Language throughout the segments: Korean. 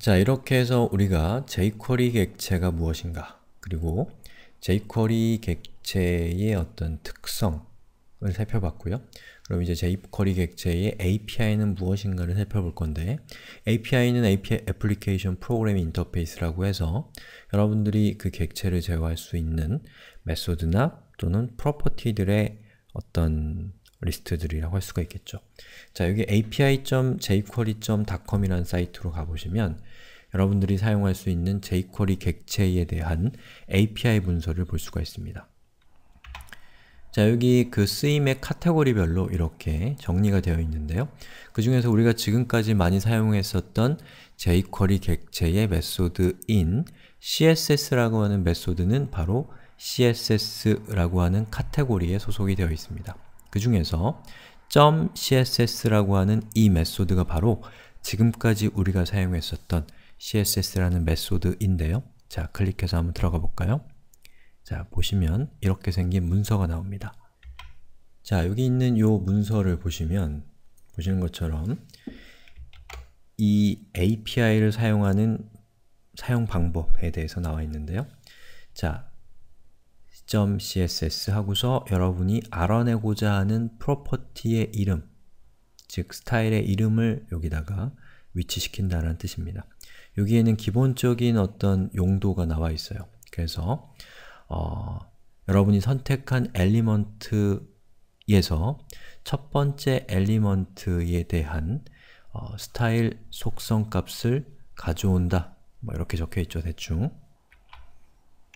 자, 이렇게 해서 우리가 jQuery 객체가 무엇인가 그리고 jQuery 객체의 어떤 특성을 살펴봤고요. 그럼 이제 jQuery 객체의 API는 무엇인가를 살펴볼 건데 API는 API, Application p r o g r a m Interface라고 해서 여러분들이 그 객체를 제어할 수 있는 메소드나 또는 프로퍼티들의 어떤 리스트들이라고 할 수가 있겠죠. 자, 여기 api.jquery.com이라는 사이트로 가보시면 여러분들이 사용할 수 있는 jQuery 객체에 대한 API 문서를 볼 수가 있습니다. 자, 여기 그 쓰임의 카테고리별로 이렇게 정리가 되어 있는데요. 그 중에서 우리가 지금까지 많이 사용했었던 jQuery 객체의 메소드 i css라고 하는 메소드는 바로 css라고 하는 카테고리에 소속이 되어 있습니다. 그 중에서 .css라고 하는 이 메소드가 바로 지금까지 우리가 사용했었던 css라는 메소드인데요. 자, 클릭해서 한번 들어가 볼까요? 자, 보시면 이렇게 생긴 문서가 나옵니다. 자, 여기 있는 이 문서를 보시면 보시는 것처럼 이 API를 사용하는 사용 방법에 대해서 나와 있는데요. 자, css 하고서 여러분이 알아내고자 하는 p p r o e r t 티의 이름 즉 스타일의 이름을 여기다가 위치시킨다는 뜻입니다. 여기에는 기본적인 어떤 용도가 나와 있어요. 그래서 어, 여러분이 선택한 엘리먼트에서 첫 번째 엘리먼트에 대한 어, 스타일 속성 값을 가져온다 뭐 이렇게 적혀있죠 대충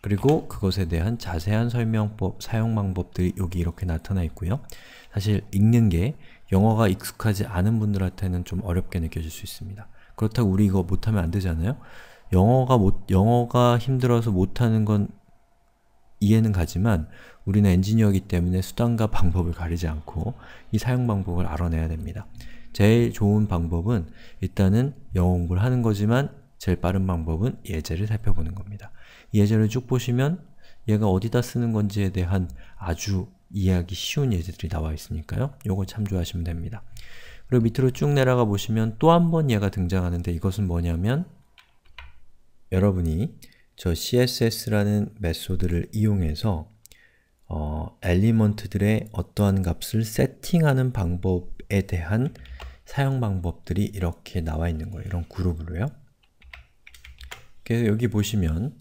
그리고 그것에 대한 자세한 설명법, 사용 방법들이 여기 이렇게 나타나 있고요. 사실 읽는 게 영어가 익숙하지 않은 분들한테는 좀 어렵게 느껴질 수 있습니다. 그렇다고 우리 이거 못하면 안 되잖아요? 영어가 못, 영어가 힘들어서 못하는 건 이해는 가지만 우리는 엔지니어이기 때문에 수단과 방법을 가리지 않고 이 사용 방법을 알아내야 됩니다. 제일 좋은 방법은 일단은 영어 공부를 하는 거지만 제일 빠른 방법은 예제를 살펴보는 겁니다. 예제를 쭉 보시면 얘가 어디다 쓰는 건지에 대한 아주 이해하기 쉬운 예제들이 나와 있으니까요. 요거 참조하시면 됩니다. 그리고 밑으로 쭉 내려가 보시면 또 한 번 얘가 등장하는데 이것은 뭐냐면 여러분이 저 css라는 메소드를 이용해서 어, 엘리먼트들의 어떠한 값을 세팅하는 방법에 대한 사용 방법들이 이렇게 나와 있는 거예요. 이런 그룹으로요. 그래서 여기 보시면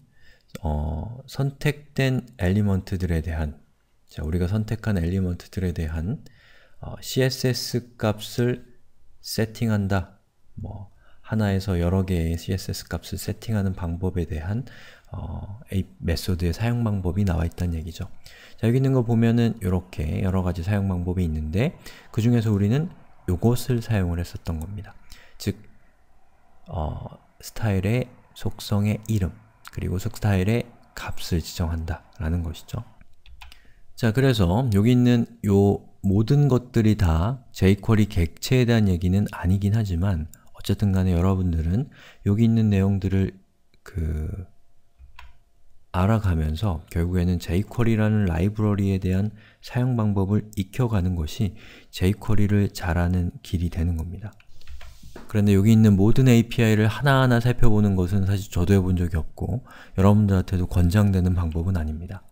어, 선택된 엘리먼트들에 대한 자, 우리가 선택한 엘리먼트들에 대한 어, CSS 값을 세팅한다 뭐 하나에서 여러 개의 CSS 값을 세팅하는 방법에 대한 어, 메소드의 사용 방법이 나와 있다는 얘기죠. 자, 여기 있는 거 보면은 이렇게 여러 가지 사용 방법이 있는데 그 중에서 우리는 요것을 사용을 했었던 겁니다. 즉, 어, 스타일의 속성의 이름, 그리고 스타일의 값을 지정한다 라는 것이죠. 자, 그래서 여기 있는 요 모든 것들이 다 jQuery 객체에 대한 얘기는 아니긴 하지만 어쨌든 간에 여러분들은 여기 있는 내용들을 그 알아가면서 결국에는 jQuery라는 라이브러리에 대한 사용 방법을 익혀가는 것이 jQuery를 잘하는 길이 되는 겁니다. 그런데 여기 있는 모든 API를 하나하나 살펴보는 것은 사실 저도 해본 적이 없고 여러분들한테도 권장되는 방법은 아닙니다.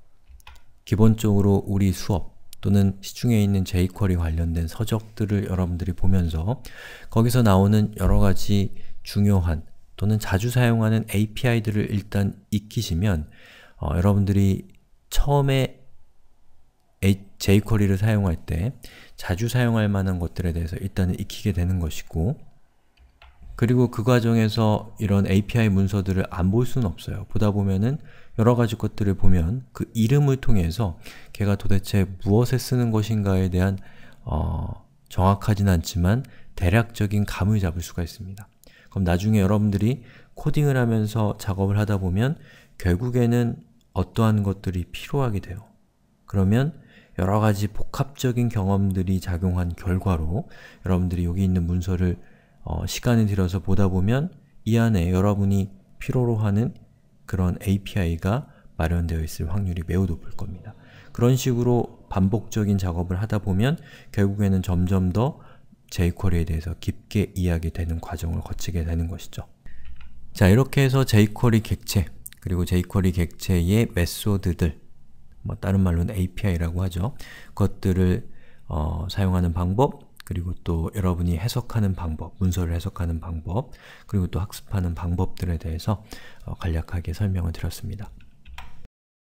기본적으로 우리 수업 또는 시중에 있는 jQuery 관련된 서적들을 여러분들이 보면서 거기서 나오는 여러가지 중요한 또는 자주 사용하는 API들을 일단 익히시면 어, 여러분들이 처음에 jQuery를 사용할 때 자주 사용할 만한 것들에 대해서 일단은 익히게 되는 것이고 그리고 그 과정에서 이런 API 문서들을 안 볼 수는 없어요. 보다 보면은 여러 가지 것들을 보면 그 이름을 통해서 걔가 도대체 무엇에 쓰는 것인가에 대한 어, 정확하진 않지만 대략적인 감을 잡을 수가 있습니다. 그럼 나중에 여러분들이 코딩을 하면서 작업을 하다 보면 결국에는 어떠한 것들이 필요하게 돼요. 그러면 여러 가지 복합적인 경험들이 작용한 결과로 여러분들이 여기 있는 문서를 어, 시간을 들여서 보다 보면 이 안에 여러분이 필요로 하는 그런 API가 마련되어 있을 확률이 매우 높을 겁니다. 그런 식으로 반복적인 작업을 하다 보면 결국에는 점점 더 jQuery에 대해서 깊게 이해하게되는 과정을 거치게 되는 것이죠. 자, 이렇게 해서 jQuery 객체, 그리고 jQuery 객체의 메소드들, 뭐 다른 말로는 API라고 하죠. 것들을 어, 사용하는 방법, 그리고 또 여러분이 해석하는 방법, 문서를 해석하는 방법, 그리고 또 학습하는 방법들에 대해서 어, 간략하게 설명을 드렸습니다.